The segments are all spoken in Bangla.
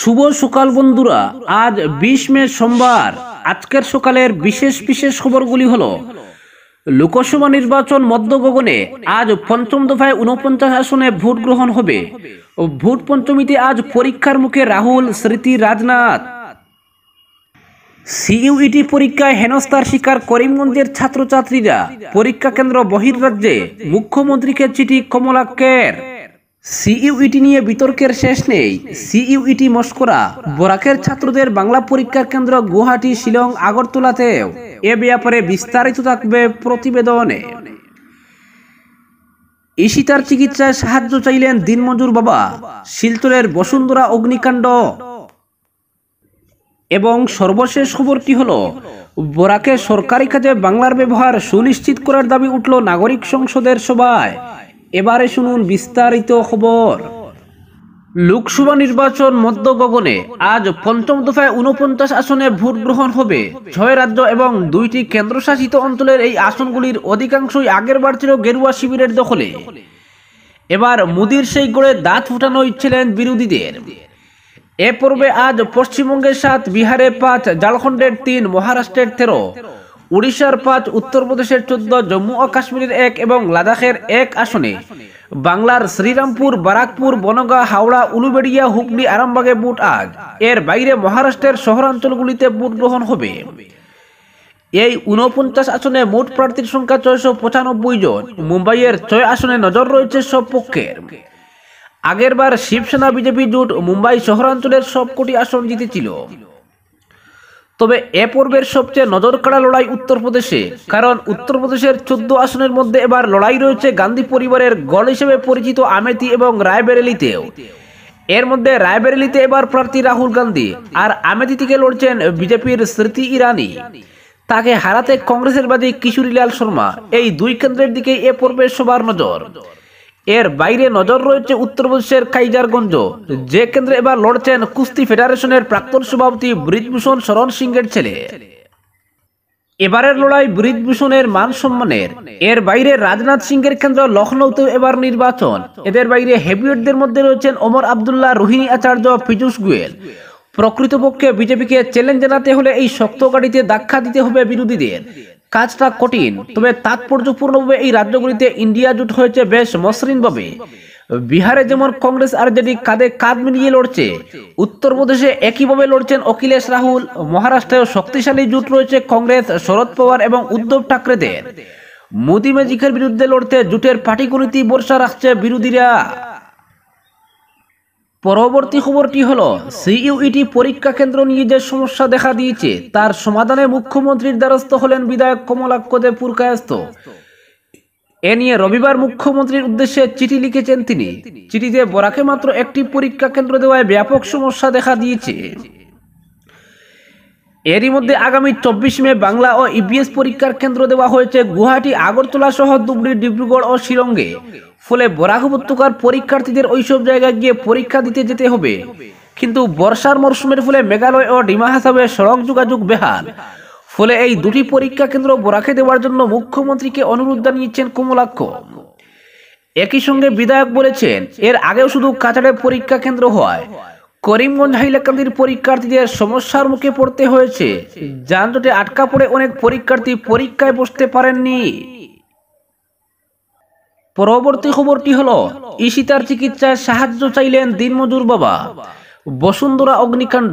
শুভ সকাল বন্ধুরা আজ বিশ মে সোমবার আজকের সকালের বিশেষ বিশেষ খবরগুলি হলো লোকসভা নির্বাচন গগনে আজ পঞ্চম দফায় উনপঞ্চাশ আসনে ভোট গ্রহণ হবে ভোট পঞ্চমীতে আজ পরীক্ষার মুখে রাহুল স্মৃতি রাজনাথ সিইউইটি পরীক্ষায় হেনস্থার শিকার করিমগঞ্জের ছাত্রছাত্রীরা পরীক্ষা কেন্দ্র বহির্রাজ্যে মুখ্যমন্ত্রীকে চিঠি কমলাক্ষের সিইউইটি নিয়ে বিতর্কের শেষ নেই সিইউইটি মস্করা বরাকের ছাত্রদের বাংলা পরীক্ষার কেন্দ্র গুয়াহাটি শিলং আগরতলাতেও এ ব্যাপারে বিস্তারিত থাকবে প্রতিবেদনে ইশিতার চিকিৎসায় সাহায্য চাইলেন দিনমজুর বাবা শিলচরের বসুন্ধরা অগ্নিকাণ্ড এবং সর্বশেষ খবরটি হল বরাকে সরকারি কাজে বাংলার ব্যবহার সুনিশ্চিত করার দাবি উঠল নাগরিক সংসদের সভায় এবারে শুনুন বিস্তারিত খবর লোকসভা নির্বাচন মধ্য গগনে আজ পঞ্চম দফায় উনপঞ্চাশ আসনে ভোট গ্রহণ হবে ছয় রাজ্য এবং দুইটি কেন্দ্রশাসিত অঞ্চলের এই আসনগুলির অধিকাংশই আগের বার ছিল গেরুয়া শিবিরের দখলে এবার মোদীর সেই গড়ে দাঁত ফুটানো ইচ্ছিলেন বিরোধীদের এ পর্বে আজ পশ্চিমবঙ্গের সাত বিহারে পাঁচ ঝাড়খণ্ডের তিন মহারাষ্ট্রের তেরো উড়িষ্যার পাঁচ উত্তরপ্রদেশের চোদ্দ জম্মু ও কাশ্মীরের এক এবং লাদাখের এক আসনে বাংলার শ্রীরামপুর বারাকপুর বনগাঁ হাওড়া উলুবেড়িয়া হুগলি আরামবাগে বুট আজ এর বাইরে মহারাষ্ট্রের শহরাঞ্চলগুলিতে বুট গ্রহণ হবে এই উনপঞ্চাশ আসনে মোট প্রার্থীর সংখ্যা ছয়শো পঁচানব্বই জন মুম্বাইয়ের ছয় আসনে নজর রয়েছে সব পক্ষের আগেরবার শিবসেনা বিজেপি জোট মুম্বাই শহরাঞ্চলের সবকটি আসন জিতেছিল তবে এ পর্বের সবচেয়ে নজর কাড়া লড়াই উত্তরপ্রদেশে কারণ উত্তরপ্রদেশের চোদ্দ আসনের মধ্যে এবার লড়াই রয়েছে গান্ধী পরিবারের গড় হিসেবে পরিচিত আমেথি এবং রায়বেরেলিতেও এর মধ্যে রায়বেরেলিতে এবার প্রার্থী রাহুল গান্ধী আর আমেথি থেকে লড়ছেন বিজেপির স্মৃতি ইরানি তাকে হারাতে কংগ্রেসের বাদী কিশোরীলাল শর্মা এই দুই কেন্দ্রের দিকে এ পর্বের সবার নজর এর বাইরে নজর রয়েছে উত্তরপ্রদেশের কাইজারগঞ্জ যে কেন্দ্রে এবার লড়ছেন কুস্তি ফেডারেশনের প্রাক্তন সভাপতি ব্রিজভূষণ শরণ এর ছেলে এবারের লড়াই ব্রিজভূষণের মান সম্মানের এর বাইরে রাজনাথ এর কেন্দ্র লখনৌতে এবার নির্বাচন এদের বাইরে হেভিওয়েটদের মধ্যে রয়েছেন ওমর আবদুল্লাহ রোহিণী আচার্য পীযুষ গোয়েল প্রকৃতপক্ষে বিজেপিকে চ্যালেঞ্জ জানাতে হলে এই শক্ত গাড়িতে দাক্ষা দিতে হবে বিরোধীদের কাজটা কঠিন তবে তাৎপর্যপূর্ণভাবে এই রাজ্যগুলিতে ইন্ডিয়া জোট হয়েছে বেশ মসৃণভাবে বিহারে যেমন কংগ্রেস আর জেডি কাঁধে কাঁধ মিলিয়ে লড়ছে উত্তরপ্রদেশে একইভাবে লড়ছেন অখিলেশ রাহুল মহারাষ্ট্রেও শক্তিশালী জোট রয়েছে কংগ্রেস শরদ পাওয়ার এবং উদ্ধব ঠাকরেদের মোদি ম্যাজিকের বিরুদ্ধে লড়তে জুটের পাটিকুলিতি বর্ষা রাখছে বিরোধীরা পরবর্তী খবরটি হল সিইউইটি পরীক্ষা কেন্দ্র নিয়ে যে সমস্যা দেখা দিয়েছে তার সমাধানে মুখ্যমন্ত্রীর দ্বারস্থ হলেন বিধায়ক কমলাক্ষ পুরকায়স্ত এ নিয়ে রবিবার মুখ্যমন্ত্রীর উদ্দেশ্যে চিঠি লিখেছেন তিনি চিঠিতে বরাকে মাত্র একটি পরীক্ষা কেন্দ্র দেওয়ায় ব্যাপক সমস্যা দেখা দিয়েছে এরই মধ্যে আগামী চব্বিশ মে বাংলা ও ইবিএস পরীক্ষার কেন্দ্র দেওয়া হয়েছে গুয়াহাটি আগরতলা সহ দুবড়ি ডিব্রুগড় ও শিলংয়ে ফলে বরাক উপত্যকার পরীক্ষার্থীদের ওইসব জায়গায় গিয়ে পরীক্ষা দিতে যেতে হবে কিন্তু বর্ষার মরশুমের ফলে মেঘালয় ও ডিমা হাসাবে সড়ক যোগাযোগ বেহাল ফলে এই দুটি পরীক্ষা কেন্দ্র বরাকে দেওয়ার জন্য মুখ্যমন্ত্রীকে অনুরোধ জানিয়েছেন কমলাক্ষ একই সঙ্গে বিধায়ক বলেছেন এর আগেও শুধু কাছাড়ে পরীক্ষা কেন্দ্র হয় করিমগঞ্জ হাইলাকান্দির পরীক্ষার্থীদের সমস্যার মুখে পড়তে হয়েছে যানজটে আটকা পড়ে অনেক পরীক্ষার্থী পরীক্ষায় বসতে পারেননি পরবর্তী খবরটি হল ইশিতার চিকিৎসায় সাহায্য চাইলেন দিনমজুর বাবা বসুন্ধরা অগ্নিকাণ্ড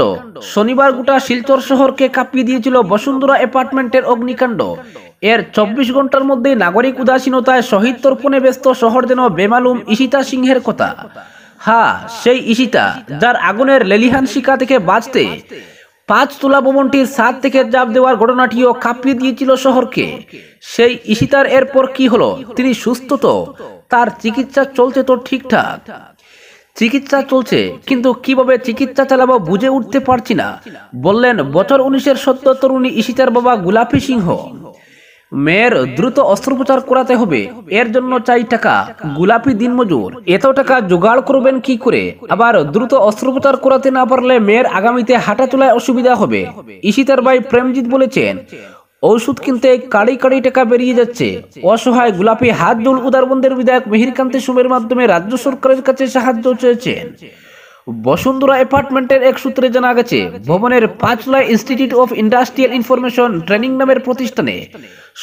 শনিবার গোটা শিলচর শহরকে কাঁপিয়ে দিয়েছিল বসুন্ধরা অ্যাপার্টমেন্টের অগ্নিকাণ্ড এর চব্বিশ ঘন্টার মধ্যে নাগরিক উদাসীনতায় শহীদ তর্পণে ব্যস্ত শহর যেন বেমালুম ইশিতা সিংহের কথা হা সেই ঈশিতা যার আগুনের লেলিহান শিকা থেকে বাঁচতে পাঁচ তোলা ভবনটির সাত থেকে জাপ দেওয়ার ঘটনাটিও কাঁপিয়ে দিয়েছিল শহরকে সেই ইশিতার এরপর কি হলো তিনি সুস্থ তো তার চিকিৎসা চলছে তো ঠিকঠাক চিকিৎসা চলছে কিন্তু কিভাবে চিকিৎসা চালাবো বুঝে উঠতে পারছি না বললেন বছর উনিশের সত্য তরুণী ইশিতার বাবা গুলাফি সিংহ মেয়ের দ্রুত অস্ত্রোপচার করাতে হবে এর জন্য চাই টাকা গোলাপি দিনমজুর এত টাকা জোগাড় করবেন কি করে আবার দ্রুত অস্ত্রোপচার করাতে না পারলে মেয়ের আগামীতে হাঁটা চলায় অসুবিধা হবে ইশিতার ভাই প্রেমজিৎ বলেছেন ঔষধ কিনতে কাড়ি কাড়ি টাকা বেরিয়ে যাচ্ছে অসহায় গোলাপি হাত জল উদারবন্দের বিধায়ক কান্তি সুমের মাধ্যমে রাজ্য সরকারের কাছে সাহায্য চেয়েছেন বসুন্ধরা অ্যাপার্টমেন্টের এক সূত্রে জানা গেছে ভবনের পাঁচলা institute of industrial information training নামের প্রতিষ্ঠানে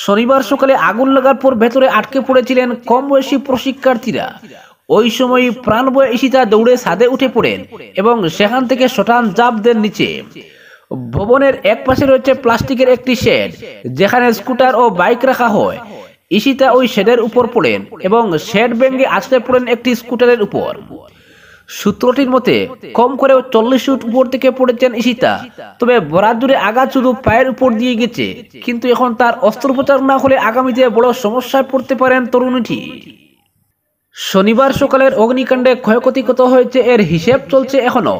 শনিবার সকালে আগুন লাগার পর ভেতরে আটকে পড়েছিলেন কম বয়সী প্রশিক্ষার্থীরা ওই সময় প্রাণবয় ইসিতা দৌড়ে ছাদে উঠে পড়েন এবং সেখান থেকে শটান জাপ দেন নিচে ভবনের এক পাশে রয়েছে প্লাস্টিকের একটি শেড যেখানে স্কুটার ও বাইক রাখা হয় ইসিতা ওই শেডের উপর পড়েন এবং শেড ব্যাঙ্গে আসতে পড়েন একটি স্কুটারের উপর সূত্রটির মতে কম করেও চল্লিশ ফুট উপর থেকে পড়েছেন ইশিতা তবে বরাত জুড়ে আঘাত শুধু পায়ের উপর দিয়ে গেছে কিন্তু এখন তার অস্ত্রোপচার না হলে আগামীতে বড় সমস্যায় পড়তে পারেন তরুণীটি শনিবার সকালের অগ্নিকাণ্ডে ক্ষয়ক্ষতি কত হয়েছে এর হিসেব চলছে এখনো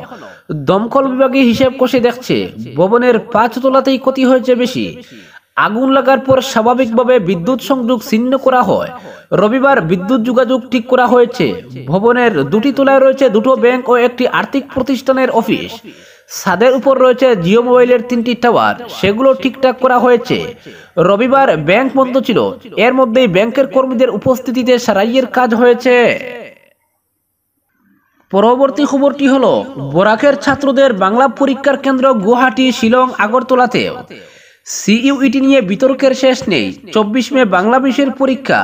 দমকল বিভাগে হিসেব কষে দেখছে ভবনের পাঁচ তোলাতেই ক্ষতি হয়েছে বেশি আগুন লাগার পর স্বাভাবিকভাবে বিদ্যুৎ সংযোগ ছিন্ন করা হয় রবিবার বিদ্যুৎ যোগাযোগ ঠিক করা হয়েছে ভবনের দুটি তলায় রয়েছে দুটো ব্যাংক ও একটি আর্থিক প্রতিষ্ঠানের অফিস ছাদের উপর রয়েছে জিও মোবাইলের তিনটি টাওয়ার সেগুলো ঠিকঠাক করা হয়েছে রবিবার ব্যাংক বন্ধ ছিল এর মধ্যেই ব্যাংকের কর্মীদের উপস্থিতিতে সারাইয়ের কাজ হয়েছে পরবর্তী খবরটি হলো বরাকের ছাত্রদের বাংলা পরীক্ষার কেন্দ্র গুয়াহাটি শিলং আগরতলাতেও সিইউইটি নিয়ে বিতর্কের শেষ নেই চব্বিশ মে বাংলাদেশের পরীক্ষা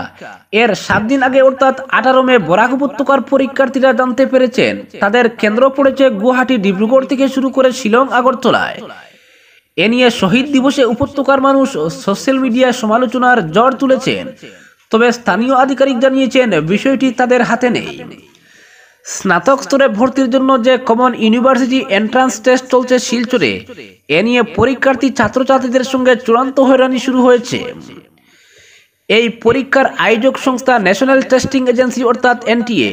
এর সাত দিন আগে অর্থাৎ আঠারো মে বরাক উপত্যকার পরীক্ষার্থীরা জানতে পেরেছেন তাদের কেন্দ্র পড়েছে গুয়াহাটি ডিব্রুগড় থেকে শুরু করে শিলং আগরতলায় এ নিয়ে শহীদ দিবসে উপত্যকার মানুষ সোশ্যাল মিডিয়ায় সমালোচনার জ্বর তুলেছেন তবে স্থানীয় আধিকারিক জানিয়েছেন বিষয়টি তাদের হাতে নেই স্নাতক স্তরে ভর্তির জন্য যে কমন ইউনিভার্সিটি এন্ট্রান্স টেস্ট চলছে শিলচরে এ নিয়ে পরীক্ষার্থী ছাত্রছাত্রীদের সঙ্গে চূড়ান্ত হয়রানি শুরু হয়েছে এই পরীক্ষার আয়োজক সংস্থা ন্যাশনাল টেস্টিং এজেন্সি অর্থাৎ এনটিএ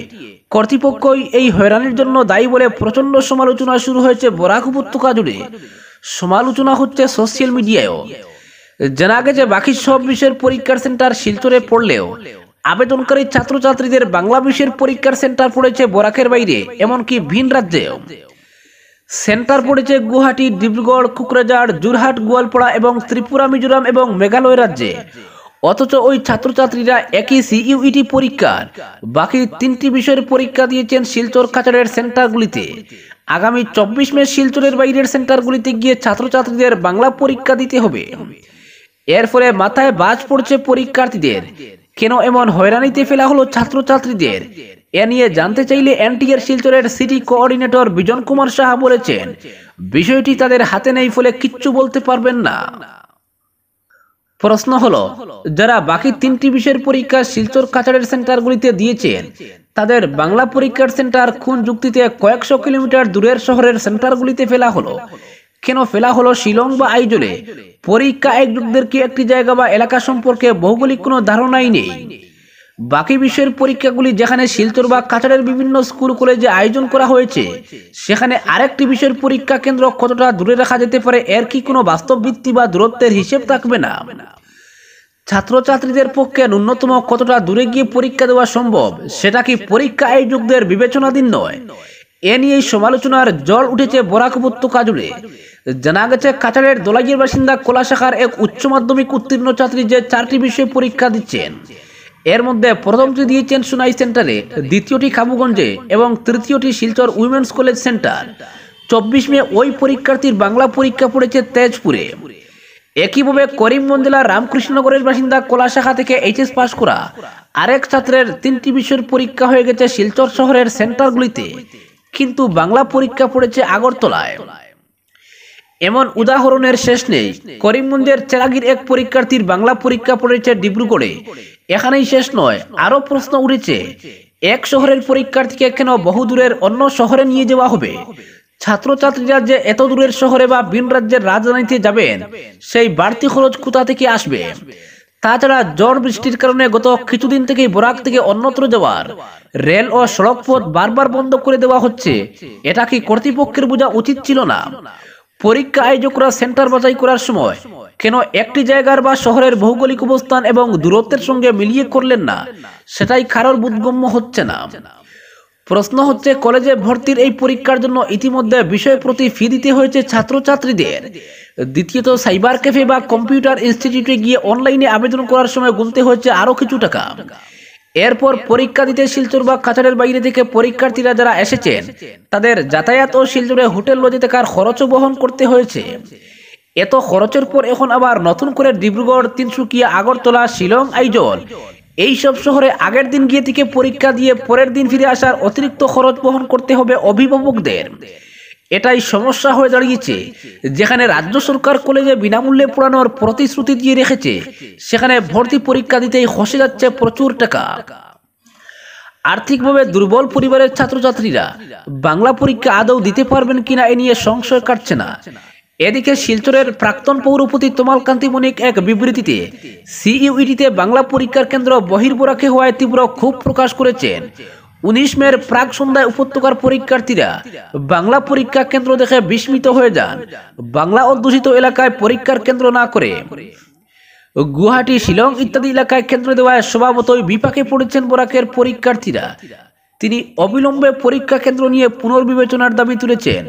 কর্তৃপক্ষই এই হয়রানির জন্য দায়ী বলে প্রচণ্ড সমালোচনা শুরু হয়েছে বরাক উপত্যকা জুড়ে সমালোচনা হচ্ছে সোশ্যাল মিডিয়ায়ও জানা গেছে বাকি সব বিষয়ের পরীক্ষার সেন্টার শিলচরে পড়লেও আবেদনকারী ছাত্রছাত্রীদের বিষয়ের পরীক্ষার সেন্টার পড়েছে বরাকের বাইরে এমনকি ভিন রাজ্যেও সেন্টার পড়েছে গুয়াহাটি ডিব্রুগড় কুকরাঝাড় যোরহাট গোয়ালপাড়া এবং ত্রিপুরা মিজোরাম এবং মেঘালয় রাজ্যে অথচ ওই ছাত্রছাত্রীরা একই সিইউইটি পরীক্ষার বাকি তিনটি বিষয়ের পরীক্ষা দিয়েছেন শিলচর খাচারের সেন্টারগুলিতে আগামী চব্বিশ মে শিলচরের বাইরের সেন্টারগুলিতে গিয়ে ছাত্রছাত্রীদের বাংলা পরীক্ষা দিতে হবে এর ফলে মাথায় বাজ পড়ছে পরীক্ষার্থীদের কেন এমন হয়রানিতে ফেলা হলো ছাত্রছাত্রীদের এ নিয়ে জানতে চাইলে এনটিএর শিলচরের সিটি কোঅর্ডিনেটর বিজন কুমার সাহা বলেছেন বিষয়টি তাদের হাতে নেই ফলে কিচ্ছু বলতে পারবেন না প্রশ্ন হলো যারা বাকি তিনটি বিষয়ের পরীক্ষা শিলচর কাছাড়ের সেন্টারগুলিতে দিয়েছেন তাদের বাংলা পরীক্ষার সেন্টার খুন যুক্তিতে কয়েকশো কিলোমিটার দূরের শহরের সেন্টারগুলিতে ফেলা হলো কেন ফেলা হলো শিলং বা আইজলে পরীক্ষা একযোগদেরকে একটি জায়গা বা এলাকা সম্পর্কে ভৌগোলিক কোনো ধারণাই নেই বাকি বিষয়ের পরীক্ষাগুলি যেখানে শিলচর বা কাছাড়ের বিভিন্ন স্কুল কলেজে আয়োজন করা হয়েছে সেখানে আরেকটি বিষয়ের পরীক্ষা কেন্দ্র কতটা দূরে রাখা যেতে পারে এর কি কোনো বাস্তব ভিত্তি বা দূরত্বের হিসেব থাকবে না ছাত্রছাত্রীদের পক্ষে ন্যূনতম কতটা দূরে গিয়ে পরীক্ষা দেওয়া সম্ভব সেটা কি পরীক্ষা আয়োজকদের বিবেচনাধীন নয় এ নিয়েই সমালোচনার জল উঠেছে বরাক উপত্যকা জুড়ে জানা গেছে কাটারের দোলাগির বাসিন্দা শাখার এক উচ্চ মাধ্যমিক উত্তীর্ণ ছাত্রী যে চারটি বিষয়ে পরীক্ষা দিচ্ছেন এর মধ্যে প্রথমটি দিয়েছেন সুনাই সেন্টারে দ্বিতীয়টি খাবুগঞ্জে এবং তৃতীয়টি শিলচর উইমেন্স কলেজ সেন্টার চব্বিশ মে ওই পরীক্ষার্থীর বাংলা পরীক্ষা পড়েছে তেজপুরে একইভাবে করিমগঞ্জ জেলার রামকৃষ্ণনগরের বাসিন্দা শাখা থেকে এইচএস পাশ করা আরেক ছাত্রের তিনটি বিষয়ের পরীক্ষা হয়ে গেছে শিলচর শহরের সেন্টারগুলিতে কিন্তু বাংলা পরীক্ষা পড়েছে আগরতলায় এমন উদাহরণের শেষ নেই করিমগঞ্জের চেরাগির এক পরীক্ষার্থীর বাংলা পরীক্ষা পড়েছে ডিব্রুগড়ে এখানেই শেষ নয় আরও প্রশ্ন উঠেছে এক শহরের পরীক্ষার্থীকে কেন বহু দূরের অন্য শহরে নিয়ে যাওয়া হবে ছাত্রছাত্রীরা যে এত দূরের শহরে বা বিন রাজ্যের রাজধানীতে যাবেন সেই বাড়তি খরচ কোথা থেকে আসবে তাছাড়া ঝড় বৃষ্টির কারণে গত কিছুদিন থেকে বরাক থেকে অন্যত্র যাওয়ার রেল ও সড়ক পথ বারবার বন্ধ করে দেওয়া হচ্ছে এটা কি কর্তৃপক্ষের বোঝা উচিত ছিল না পরীক্ষা আয়োজকরা সেন্টার বাজাই করার সময় কেন একটি জায়গার বা শহরের ভৌগোলিক অবস্থান এবং দূরত্বের সঙ্গে মিলিয়ে করলেন না সেটাই কারোর বোধগম্য হচ্ছে না প্রশ্ন হচ্ছে কলেজে ভর্তির এই পরীক্ষার জন্য ইতিমধ্যে বিষয় প্রতি ফি দিতে হয়েছে ছাত্রছাত্রীদের দ্বিতীয়ত সাইবার ক্যাফে বা কম্পিউটার ইনস্টিটিউটে গিয়ে অনলাইনে আবেদন করার সময় গুনতে হয়েছে আরও কিছু টাকা এরপর পরীক্ষা দিতে শিলচর বা কাছাড়ের বাইরে থেকে পরীক্ষার্থীরা যারা এসেছেন তাদের যাতায়াত ও শিলচরে হোটেল লজে থাকার খরচও বহন করতে হয়েছে এত খরচের পর এখন আবার নতুন করে ডিব্রুগড় তিনসুকিয়া আগরতলা শিলং আইজল এই সব শহরে আগের দিন গিয়ে থেকে পরীক্ষা দিয়ে পরের দিন ফিরে আসার অতিরিক্ত খরচ বহন করতে হবে অভিভাবকদের এটাই সমস্যা হয়ে দাঁড়িয়েছে যেখানে রাজ্য সরকার কলেজে বিনামূল্যে পড়ানোর প্রতিশ্রুতি দিয়ে রেখেছে সেখানে ভর্তি পরীক্ষা দিতেই হসে যাচ্ছে প্রচুর টাকা আর্থিকভাবে দুর্বল পরিবারের ছাত্রছাত্রীরা বাংলা পরীক্ষা আদৌ দিতে পারবেন কিনা এ নিয়ে সংশয় কাটছে না এদিকে শিলচরের প্রাক্তন পৌরপতি তোমাল কান্তি মনিক এক বিবৃতিতে সিইউইটিতে বাংলা পরীক্ষার কেন্দ্র বহির্বরাকে হওয়ায় তীব্র ক্ষোভ প্রকাশ করেছেন উনিশ মের প্রাক সন্ধ্যায় উপত্যকার পরীক্ষার্থীরা বাংলা পরীক্ষা কেন্দ্র দেখে বিস্মিত হয়ে যান বাংলা অধ্যুষিত এলাকায় পরীক্ষার কেন্দ্র না করে গুয়াহাটি শিলং ইত্যাদি এলাকায় কেন্দ্র দেওয়ায় স্বভাবতই বিপাকে পড়েছেন বরাকের পরীক্ষার্থীরা তিনি অবিলম্বে পরীক্ষা কেন্দ্র নিয়ে পুনর্বিবেচনার দাবি তুলেছেন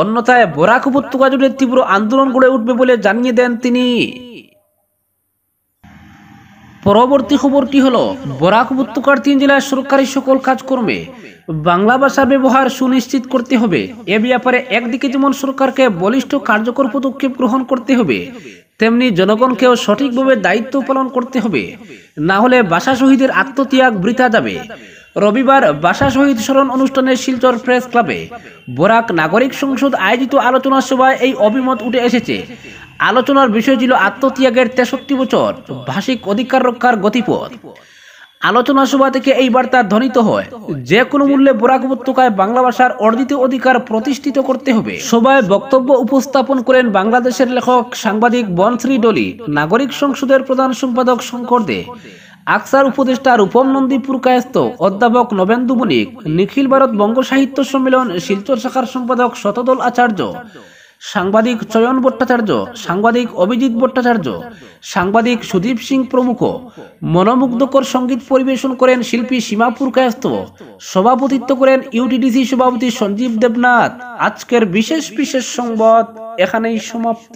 অন্যথায় বরাক উপত্যকা জুড়ে তীব্র আন্দোলন গড়ে উঠবে বলে জানিয়ে দেন তিনি পরবর্তী খবরটি হল বরাক উপত্যকার তিন জেলায় সরকারি সকল কাজকর্মে বাংলা ভাষার ব্যবহার সুনিশ্চিত করতে হবে এ ব্যাপারে একদিকে যেমন সরকারকে বলিষ্ঠ কার্যকর পদক্ষেপ গ্রহণ করতে হবে তেমনি জনগণকেও সঠিকভাবে দায়িত্ব পালন করতে হবে না হলে বাসা শহীদের আত্মত্যাগ বৃথা যাবে রবিবার বাসা শহীদ স্মরণ অনুষ্ঠানে শিলচর প্রেস ক্লাবে বরাক নাগরিক সংসদ আয়োজিত আলোচনা সভায় এই অভিমত উঠে এসেছে আলোচনার বিষয় ছিল আত্মত্যাগের তেষট্টি বছর ভাষিক অধিকার রক্ষার গতিপথ আলোচনা সভা থেকে এই বার্তা ধ্বনিত হয় যে কোনো মূল্যে বোরাক উপত্যকায় বাংলা ভাষার অর্জিত অধিকার প্রতিষ্ঠিত করতে হবে সভায় বক্তব্য উপস্থাপন করেন বাংলাদেশের লেখক সাংবাদিক বনশ্রী ডলি নাগরিক সংসদের প্রধান সম্পাদক শঙ্কর দে আকসার উপদেষ্টা রূপম নন্দী পুরকায়স্ত অধ্যাপক নবেন্দু বণিক নিখিল ভারত বঙ্গ সাহিত্য সম্মেলন শিলচর শাখার সম্পাদক শতদল আচার্য সাংবাদিক চয়ন ভট্টাচার্য সাংবাদিক অভিজিৎ ভট্টাচার্য সাংবাদিক সুদীপ সিং প্রমুখ মনোমুগ্ধকর সঙ্গীত পরিবেশন করেন শিল্পী সীমাপুর কায়স্ত সভাপতিত্ব করেন ইউটিডিসি সভাপতি সঞ্জীব দেবনাথ আজকের বিশেষ বিশেষ সংবাদ এখানেই সমাপ্ত